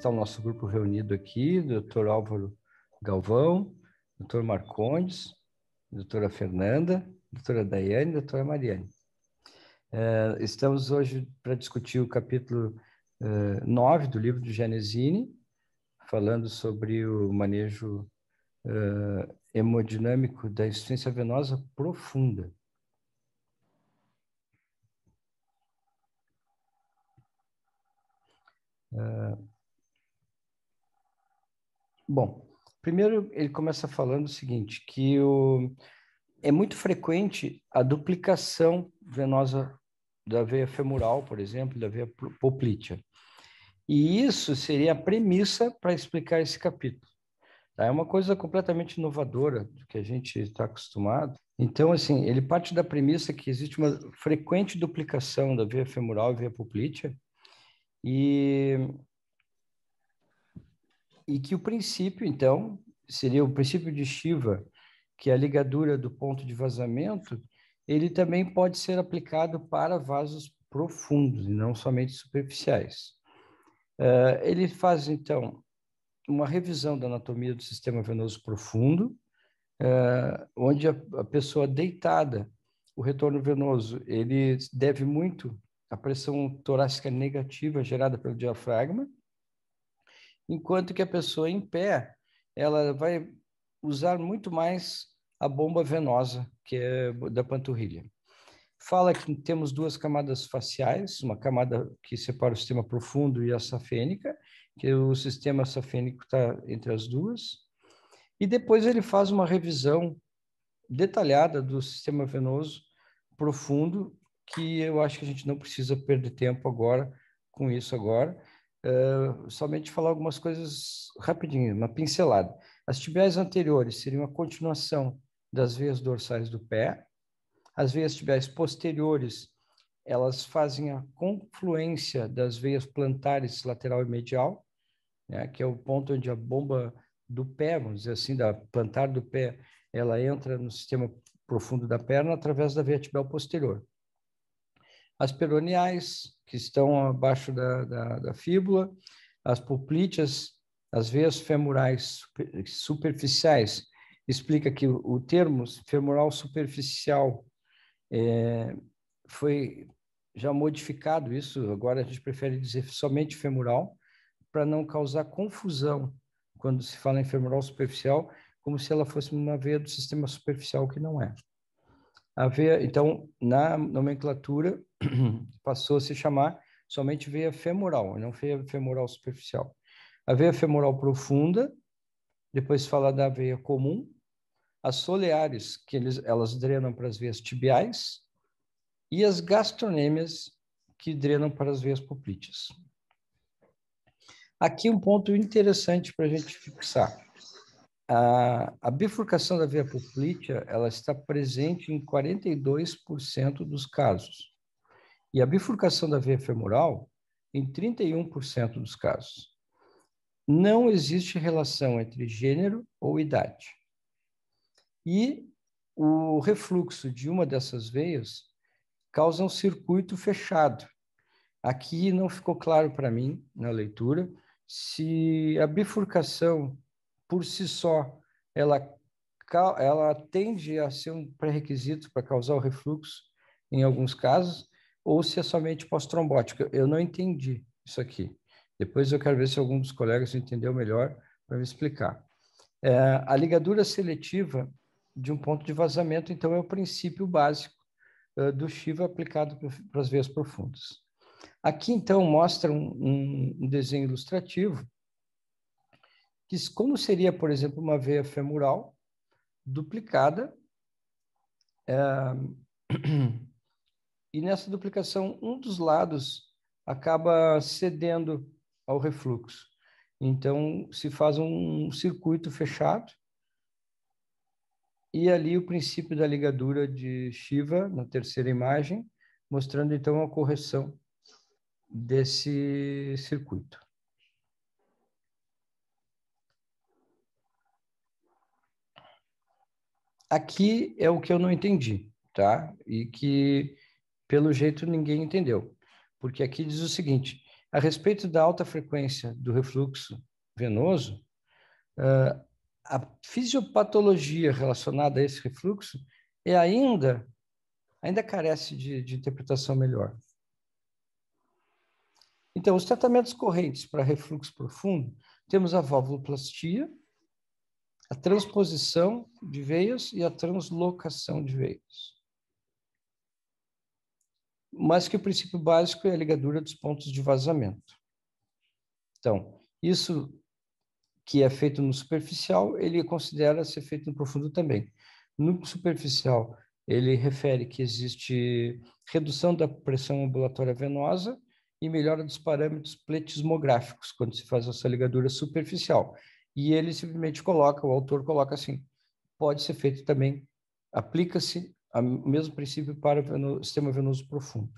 está o nosso grupo reunido aqui, doutor Álvaro Galvão, doutor Marcondes, doutora Fernanda, doutora Daiane e doutora Mariane. Uh, estamos hoje para discutir o capítulo uh, é, 9 do livro de Genesini, falando sobre o manejo uh, hemodinâmico da insuficiência venosa profunda. Uh, Bom, primeiro ele começa falando o seguinte, que o, é muito frequente a duplicação venosa da veia femoral, por exemplo, da veia poplítea. E isso seria a premissa para explicar esse capítulo. Tá? É uma coisa completamente inovadora do que a gente está acostumado. Então, assim, ele parte da premissa que existe uma frequente duplicação da veia femoral e veia poplítea, e e que o princípio, então, seria o princípio de Shiva, que é a ligadura do ponto de vazamento, ele também pode ser aplicado para vasos profundos e não somente superficiais. Uh, ele faz, então, uma revisão da anatomia do sistema venoso profundo, uh, onde a, a, pessoa deitada, o retorno venoso, ele deve muito à pressão torácica negativa gerada pelo diafragma, enquanto que a pessoa em pé, ela vai usar muito mais a bomba venosa, que é da panturrilha. Fala que temos duas camadas faciais, uma camada que separa o sistema profundo e a safênica, que o sistema safênico está entre as duas. E depois ele faz uma revisão detalhada do sistema venoso profundo, que eu acho que a gente não precisa perder tempo agora com isso agora somente falar algumas coisas rapidinho, uma pincelada. As tibiais anteriores seriam a continuação das veias dorsais do pé. As veias tibiais posteriores, elas fazem a confluência das veias plantares lateral e medial, né, que é o ponto onde a bomba do pé, vamos dizer assim, da plantar do pé, ela entra no sistema profundo da perna através da vertebral posterior as peroniais, que estão abaixo da, da, da fíbula, as poplíteas, as veias femorais superficiais. Explica que o, o termo femoral superficial é, foi já modificado isso, agora a gente prefere dizer somente femoral, para não causar confusão quando se fala em femoral superficial, como se ela fosse uma veia do sistema superficial que não é. Veia, então, na nomenclatura, passou a se chamar somente veia femoral, não veia femoral superficial. A veia femoral profunda, depois fala da veia comum, as soleares, que eles, elas drenam para as veias tibiais, e as gastronêmias, que drenam para as veias poplíteas. Aqui um ponto interessante para a gente fixar. A, a bifurcação da via poplítea ela está presente em 42% dos casos e a bifurcação da veia femoral em 31% dos casos. Não existe relação entre gênero ou idade. E o refluxo de uma dessas veias causa um circuito fechado. Aqui não ficou claro para mim na leitura se a bifurcação por si só, ela, ela tende a ser um pré-requisito para causar o refluxo, em alguns casos, ou se é somente pós-trombótica. Eu não entendi isso aqui. Depois eu quero ver se algum dos colegas entendeu melhor para me explicar. É, a ligadura seletiva de um ponto de vazamento, então, é o princípio básico uh, do Shiva aplicado para as veias profundas. Aqui, então, mostra um, um desenho ilustrativo que como seria, por exemplo, uma veia femoral duplicada. É, e nessa duplicação, um dos lados acaba cedendo ao refluxo. Então, se faz um circuito fechado e ali o princípio da ligadura de Shiva, na terceira imagem, mostrando então a correção desse circuito. aqui é o que eu não entendi, tá? E que, pelo jeito, ninguém entendeu. Porque aqui diz o seguinte: a respeito da alta frequência do refluxo venoso, uh, a fisiopatologia relacionada a esse refluxo é ainda ainda carece de, de interpretação melhor. Então, os tratamentos correntes para refluxo profundo, temos a valvuloplastia, a transposição de veias e a translocação de veias. Mas que o princípio básico é a ligadura dos pontos de vazamento. Então, isso que é feito no superficial, ele considera ser feito no profundo também. No superficial, ele refere que existe redução da pressão ambulatória venosa e melhora dos parâmetros pletismográficos quando se faz essa ligadura superficial e ele simplesmente coloca, o autor coloca assim, pode ser feito também, aplica-se o mesmo princípio para o sistema venoso profundo.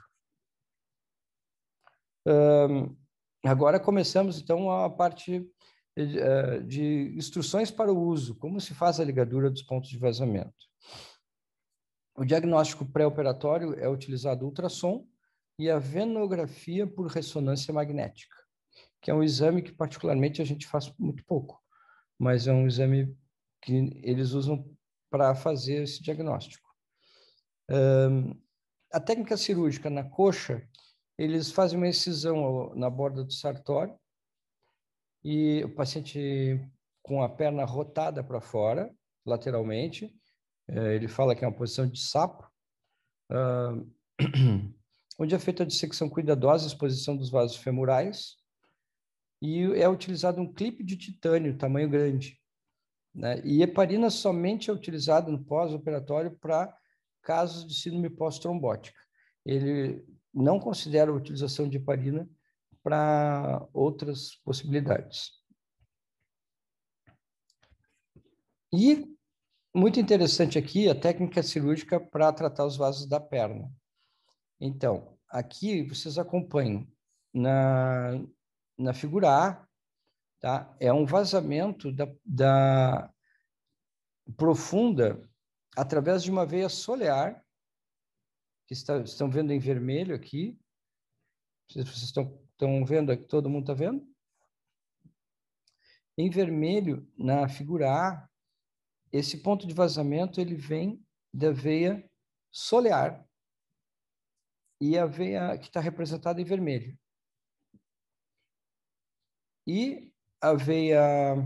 Um, agora começamos, então, a parte eh, de, eh, de instruções para o uso, como se faz a ligadura dos pontos de vazamento. O diagnóstico pré-operatório é utilizado ultrassom e a venografia por ressonância magnética, que é um exame que particularmente a gente faz muito pouco mas é um exame que eles usam para fazer esse diagnóstico. Um, a técnica cirúrgica na coxa, eles fazem uma incisão na borda do sartório e o paciente com a perna rotada para fora, lateralmente, é, ele fala que é uma posição de sapo, onde é feita a dissecção cuidadosa, exposição dos vasos femorais, e é utilizado um clipe de titânio, tamanho grande. Né? E heparina somente é utilizado no pós-operatório para casos de síndrome pós-trombótica. Ele não considera a utilização de heparina para outras possibilidades. E muito interessante aqui a técnica cirúrgica para tratar os vasos da perna. Então, aqui vocês acompanham na, na figura A, tá? é um vazamento da, da profunda através de uma veia solar que está, estão vendo em vermelho aqui. Vocês, vocês estão, estão vendo aqui? Todo mundo está vendo? Em vermelho, na figura A, esse ponto de vazamento ele vem da veia solar e a veia que está representada em vermelho e a veia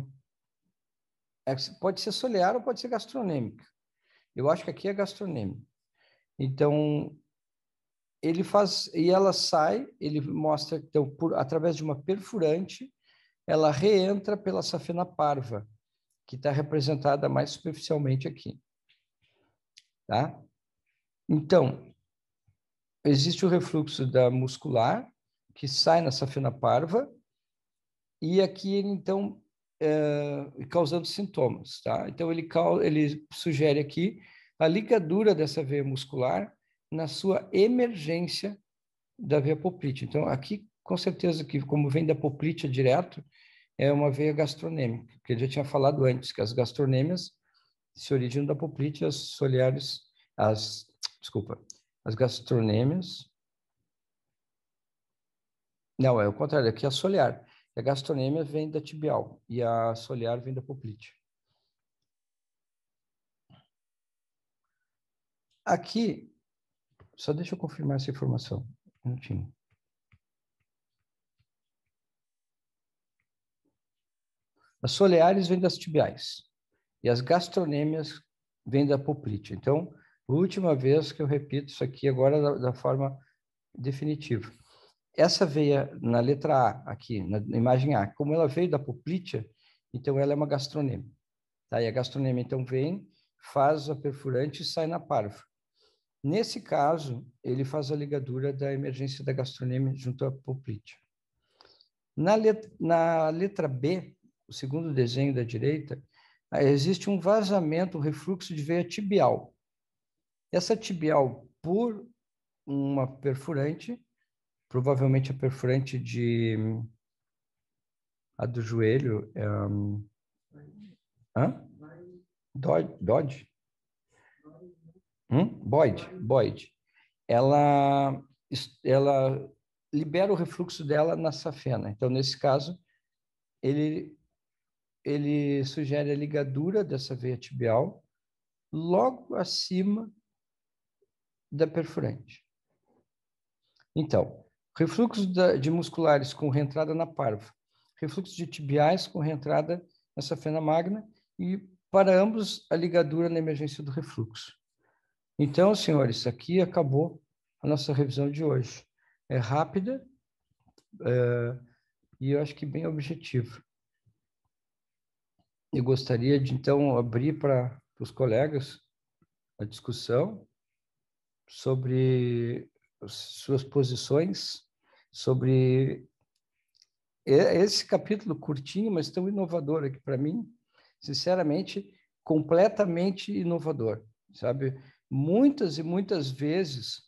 é, pode ser solear ou pode ser gastronêmica. Eu acho que aqui é gastronêmica. Então, ele faz e ela sai, ele mostra então por, através de uma perfurante, ela reentra pela safena parva, que está representada mais superficialmente aqui, tá? Então existe o refluxo da muscular que sai na safena parva e aqui ele então é, causando sintomas, tá? Então ele, ele sugere aqui a ligadura dessa veia muscular na sua emergência da veia poplite. Então aqui com certeza que como vem da poplite direto é uma veia gastronêmica, que eu já tinha falado antes que as gastronêmias se originam da poplite, as soleares, as desculpa, as gastronêmias. Não, é o contrário, aqui é a solear a gastronêmia vem da tibial e a solear vem da poplite. Aqui, só deixa eu confirmar essa informação. Um minutinho. As soleares vêm das tibiais e as gastronêmias vêm da poplite. Então, última vez que eu repito isso aqui agora da, da forma definitiva. Essa veia na letra A, aqui, na imagem A, como ela veio da poplitea, então ela é uma gastronema. Tá? E a gastronema, então, vem, faz a perfurante e sai na parva. Nesse caso, ele faz a ligadura da emergência da gastronema junto à poplitea. Na letra, na letra B, o segundo desenho da direita, ah, existe um vazamento, um refluxo de veia tibial. Essa tibial, por uma perfurante, provavelmente a perfurante de a do joelho é, um, hã? Dodge, Dodge? Hum? Boyd, Boyd. Ela, ela libera o refluxo dela na safena. Então, nesse caso, ele, ele sugere a ligadura dessa veia tibial logo acima da perfurante. Então, Refluxo de musculares com reentrada na parva. Refluxo de tibiais com reentrada nessa fena magna e para ambos a ligadura na emergência do refluxo. Então, senhores, aqui acabou a nossa revisão de hoje. É rápida é, e eu acho que bem objetiva. Eu gostaria de, então, abrir para os colegas a discussão sobre suas posições sobre esse capítulo curtinho, mas tão inovador aqui para mim, sinceramente, completamente inovador, sabe? Muitas e muitas vezes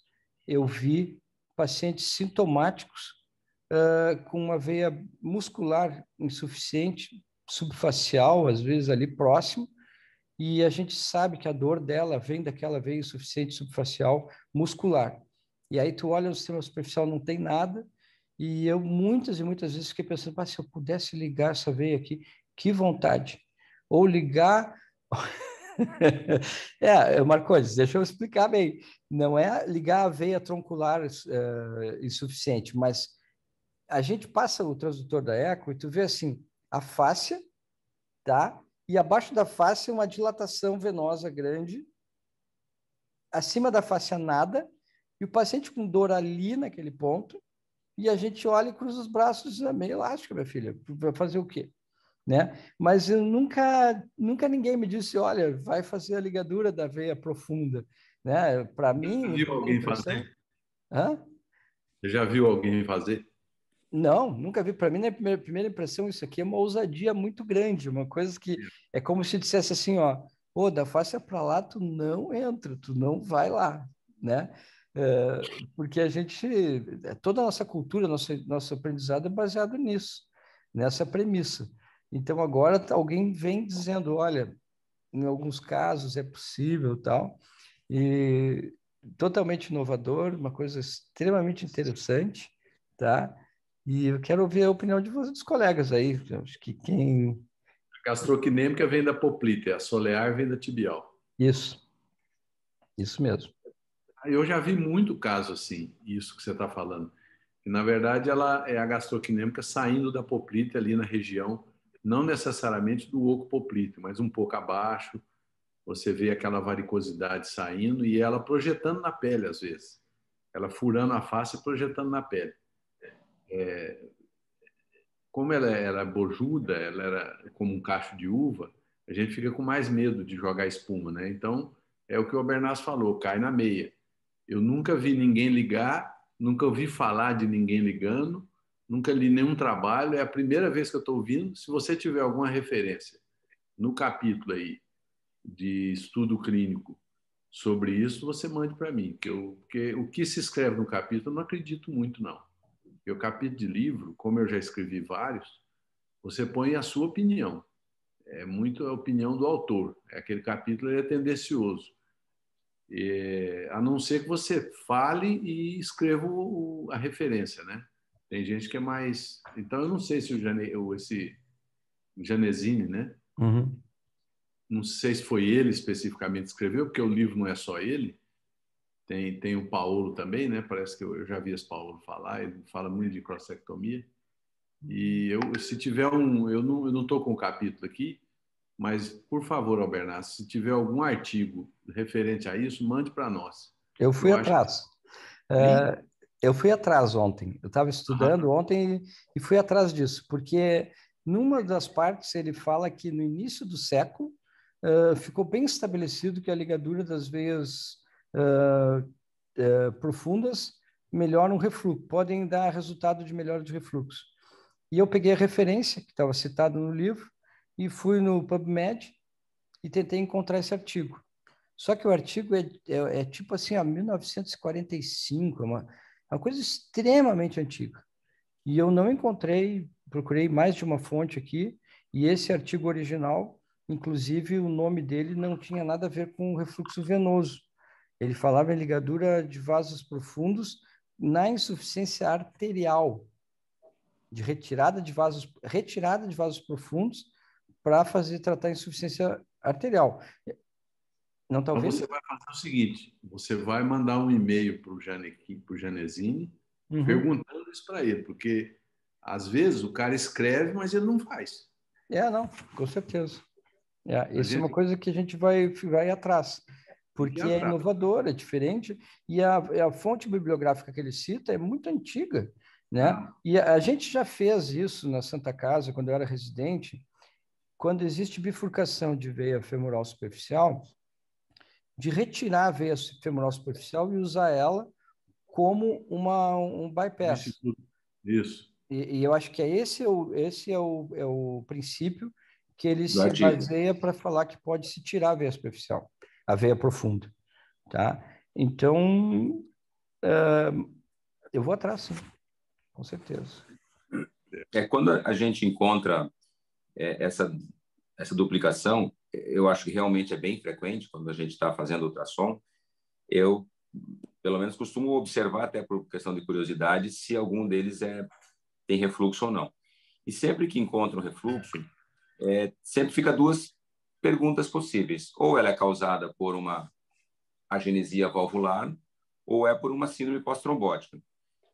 eu vi pacientes sintomáticos uh, com uma veia muscular insuficiente, subfacial, às vezes ali próximo, e a gente sabe que a dor dela vem daquela veia insuficiente subfacial muscular. E aí tu olha no sistema superficial, não tem nada, e eu muitas e muitas vezes fiquei pensando, se eu pudesse ligar essa veia aqui, que vontade. Ou ligar. é, é Marcos, deixa eu explicar bem. Não é ligar a veia troncular uh, insuficiente, mas a gente passa o transdutor da eco e tu vê assim, a face tá? E abaixo da face uma dilatação venosa grande, acima da face nada, e o paciente com dor ali naquele ponto, e a gente olha e cruza os braços, é meio elástico, minha filha, para fazer o quê? Né? Mas nunca, nunca ninguém me disse, olha, vai fazer a ligadura da veia profunda, né? Para mim... Você viu alguém é fazer? Hã? Você já viu alguém fazer? Não, nunca vi. Para mim, na primeira, primeira impressão, isso aqui é uma ousadia muito grande, uma coisa que é, é como se dissesse assim, ó, ô, da face para lá, tu não entra, tu não vai lá, né? É, porque a gente, eh, toda a nossa cultura, nosso, nosso aprendizado é baseado nisso, nessa premissa. Então, agora tá, alguém vem dizendo, olha, em alguns casos é possível tal, e totalmente inovador, uma coisa extremamente interessante, tá? E eu quero ouvir a opinião de vocês, dos colegas aí, acho que quem... A gastroquinêmica vem da poplite, a solear vem da tibial. Isso, isso mesmo eu já vi muito caso assim, isso que você está falando. E, na verdade, ela é a gastroquinêmica saindo da poplite ali na região, não necessariamente do oco poplite, mas um pouco abaixo. Você vê aquela varicosidade saindo e ela projetando na pele, às vezes. Ela furando a face e projetando na pele. É, como ela era bojuda, ela era como um cacho de uva, a gente fica com mais medo de jogar espuma, né? Então, é o que o Bernas falou, cai na meia. Eu nunca vi ninguém ligar, nunca ouvi falar de ninguém ligando, nunca li nenhum trabalho, é a primeira vez que eu estou ouvindo. Se você tiver alguma referência no capítulo aí de estudo clínico sobre isso, você mande para mim, que eu, porque o que se escreve no capítulo eu não acredito muito, não. Porque o capítulo de livro, como eu já escrevi vários, você põe a sua opinião. É muito a opinião do autor. É aquele capítulo é tendencioso. É, a não ser que você fale e escreva o, a referência, né? Tem gente que é mais. Então, eu não sei se o Jane, ou esse Janezine, né? Uhum. Não sei se foi ele especificamente que escreveu, porque o livro não é só ele. Tem, tem o Paulo também, né? Parece que eu, eu já vi esse Paulo falar, ele fala muito de crossectomia. E eu, se tiver um. Eu não estou com o capítulo aqui, mas, por favor, Albernaz, se tiver algum artigo referente a isso, mande para nós. Eu fui eu atrás. Uh, eu fui atrás ontem. Eu estava estudando ah. ontem e fui atrás disso, porque numa das partes ele fala que no início do século uh, ficou bem estabelecido que a ligadura das veias uh, profundas melhora o refluxo, podem dar resultado de melhora de refluxo. E eu peguei a referência que estava citada no livro, e fui no PubMed e tentei encontrar esse artigo. Só que o artigo é, é, é tipo assim, a 1945, é uma, é uma coisa extremamente antiga. E eu não encontrei, procurei mais de uma fonte aqui, e esse artigo original, inclusive o nome dele não tinha nada a ver com o refluxo venoso. Ele falava em ligadura de vasos profundos na insuficiência arterial, de retirada de vasos, retirada de vasos profundos para fazer tratar insuficiência arterial. Não então, talvez. Então você vai fazer o seguinte: você vai mandar um e-mail para o Janezine uhum. perguntando isso para ele, porque às vezes o cara escreve, mas ele não faz. É, não, com certeza. É, isso gente... é uma coisa que a gente vai, vai atrás, porque é inovador, é diferente, e a, a fonte bibliográfica que ele cita é muito antiga. Né? E a, a gente já fez isso na Santa Casa, quando eu era residente, quando existe bifurcação de veia femoral superficial, de retirar a veia femoral superficial e usar ela como uma, um bypass. Isso. Isso. E, e, eu acho que é esse, é o, esse é, o, é o princípio que ele Do se baseia para falar que pode se tirar a veia superficial, a veia profunda. Tá? Então, uh, eu vou atrás, sim, com certeza. É, é quando a gente encontra é, essa, essa duplicação, eu acho que realmente é bem frequente quando a gente está fazendo ultrassom. Eu, pelo menos, costumo observar, até por questão de curiosidade, se algum deles é, tem refluxo ou não. E sempre que encontro um refluxo, é, sempre fica duas perguntas possíveis. Ou ela é causada por uma agenesia valvular, ou é por uma síndrome pós-trombótica.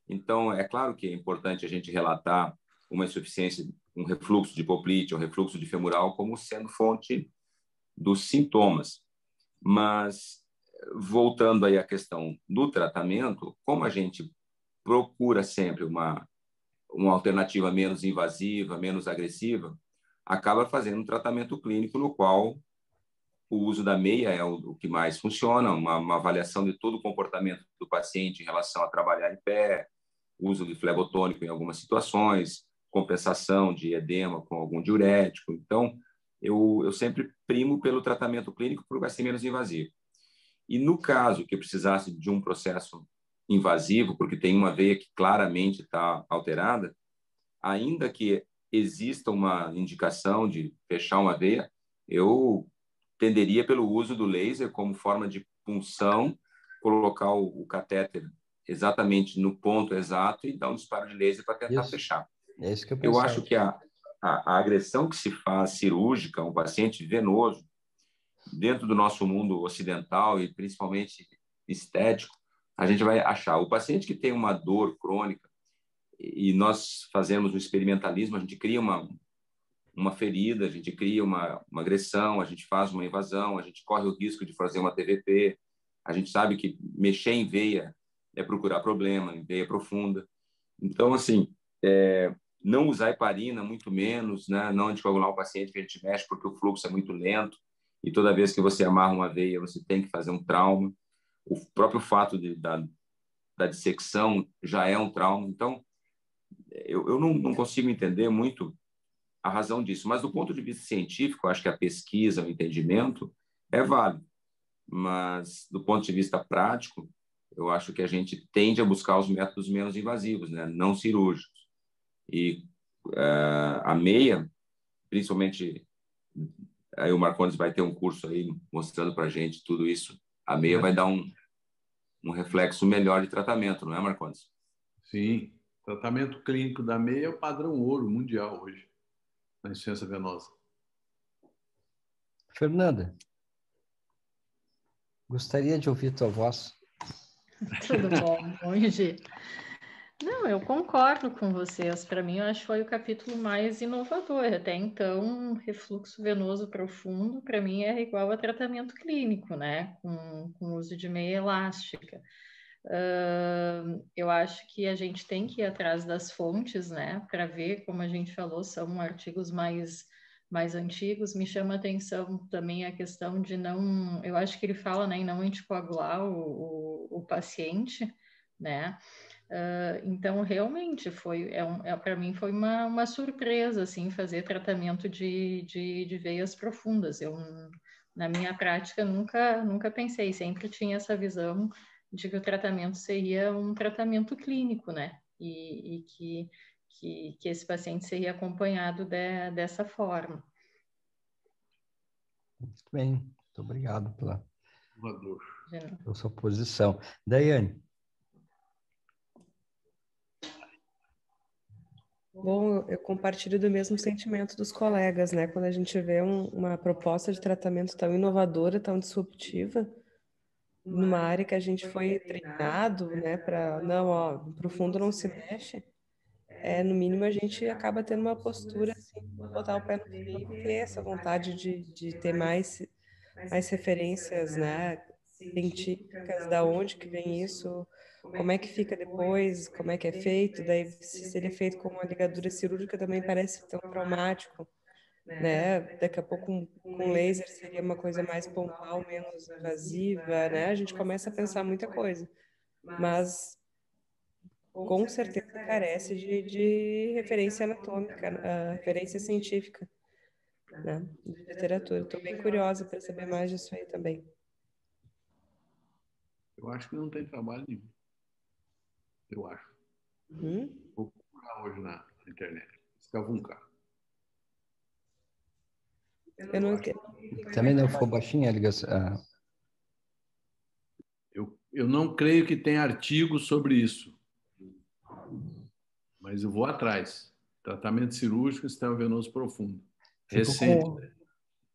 Então, é claro que é importante a gente relatar uma insuficiência um refluxo de poplite, um refluxo de femoral, como sendo fonte dos sintomas. Mas, voltando aí à questão do tratamento, como a gente procura sempre uma, uma alternativa menos invasiva, menos agressiva, acaba fazendo um tratamento clínico no qual o uso da meia é o, que mais funciona, uma, uma, avaliação de todo o comportamento do paciente em relação a trabalhar em pé, uso de flebotônico em algumas situações, compensação de edema com algum diurético. Então, eu, eu sempre primo pelo tratamento clínico por vai ser menos invasivo. E no caso que precisasse de um processo invasivo, porque tem uma veia que claramente está alterada, ainda que exista uma indicação de fechar uma veia, eu tenderia pelo uso do laser como forma de punção, colocar o, o catéter exatamente no ponto exato e dar um disparo de laser para tentar Isso. fechar. É isso que eu, eu acho que a, a, a, agressão que se faz cirúrgica a um paciente venoso, dentro do nosso mundo ocidental e principalmente estético, a gente vai achar o paciente que tem uma dor crônica e nós fazemos o um experimentalismo, a gente cria uma, uma ferida, a gente cria uma, uma agressão, a gente faz uma invasão, a gente corre o risco de fazer uma TVP, a gente sabe que mexer em veia é procurar problema, em veia profunda. Então, assim, é, não usar heparina, muito menos, né? não anticoagular o paciente que a gente mexe, porque o fluxo é muito lento e toda vez que você amarra uma veia, você tem que fazer um trauma. O próprio fato de, da, da dissecção já é um trauma. Então, eu, eu não, não consigo entender muito a razão disso, mas do ponto de vista científico, acho que a pesquisa, o entendimento é válido, mas do ponto de vista prático, eu acho que a gente tende a buscar os métodos menos invasivos, né? não cirúrgicos e uh, a meia, principalmente aí o Marcones vai ter um curso aí mostrando para gente tudo isso. A meia vai dar um, um reflexo melhor de tratamento, não é, Marcones? Sim, tratamento clínico da meia é o padrão ouro mundial hoje na insuficiência venosa. Fernanda, gostaria de ouvir tua voz. Tudo bom, bom dia. Não, eu concordo com vocês. Para mim, eu acho que foi o capítulo mais inovador. Até então, refluxo venoso profundo, para mim, é igual a tratamento clínico, né? Com, com uso de meia elástica. Uh, eu acho que a gente tem que ir atrás das fontes, né? Para ver, como a gente falou, são artigos mais mais antigos. Me chama atenção também a questão de não, eu acho que ele fala né, em não anticoagular o, o, o paciente, né? Uh, então, realmente, foi é, um, é para mim foi uma, uma surpresa, assim, fazer tratamento de, de, de veias profundas. Eu, na minha prática, nunca, nunca pensei, sempre tinha essa visão de que o tratamento seria um tratamento clínico, né? E, e que, que, que, esse paciente seria acompanhado de, dessa forma. Muito bem, muito obrigado pela, pela sua posição. Daiane, Bom, eu compartilho do mesmo sentimento dos colegas, né? Quando a gente vê um, uma proposta de tratamento tão inovadora, tão disruptiva, numa área que a gente foi treinado, né, né para não, ó, pro fundo não se mexe, é, no é, mínimo a gente acaba tendo uma postura assim, assim, botar o pé no frio, ter essa vontade de, de ter mais, mais referências, né, né científicas, da onde que vem isso, como é que fica depois, como é que é feito, daí se ele é feito com uma ligadura cirúrgica também parece tão traumático, né? Daqui a pouco com, laser seria uma coisa mais pontual, menos invasiva, né? A gente começa a pensar muita coisa, mas com certeza carece de, de referência anatômica, uh, referência científica, né? De literatura. Estou bem curiosa para saber mais disso aí também. Eu acho que não tem trabalho nenhum eu acho. Hum? Vou procurar hoje na, internet. Escavunca. Eu, eu não quero. Também não ficou baixinha a ligação. Ah. Eu, eu não creio que tenha artigo sobre isso. Mas eu vou atrás. Tratamento cirúrgico sistema venoso profundo. Recente. Como,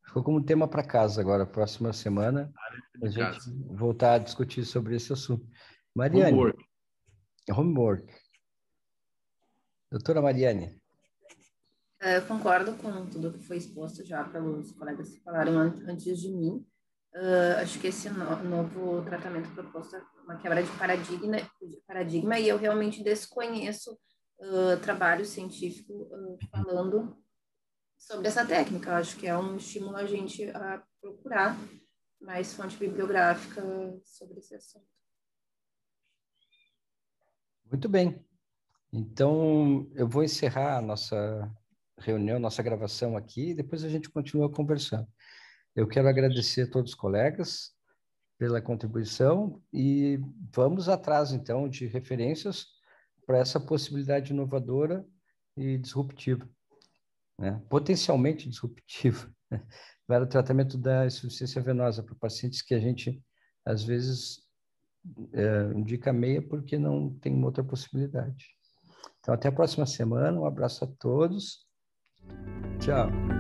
ficou como tema para casa agora, próxima semana. A, a gente casa. voltar a discutir sobre esse assunto. Mariane, é homework. Doutora Mariane. É, eu concordo com tudo que foi exposto já pelos colegas que falaram antes de mim. Uh, acho que esse no, novo tratamento proposto é uma quebra de paradigma, de paradigma e eu realmente desconheço uh, trabalho científico uh, falando sobre essa técnica. acho que é um estímulo a gente a procurar mais fonte bibliográfica sobre esse assunto. Muito bem. Então, eu vou encerrar a nossa reunião, nossa gravação aqui, e depois a gente continua conversando. Eu quero agradecer a todos os colegas pela contribuição e vamos atrás, então, de referências para essa possibilidade inovadora e disruptiva, né? potencialmente disruptiva, para o tratamento da insuficiência venosa para pacientes que a gente, às vezes, é, dica meia porque não tem outra possibilidade. Então, até a próxima semana. Um abraço a todos. Tchau.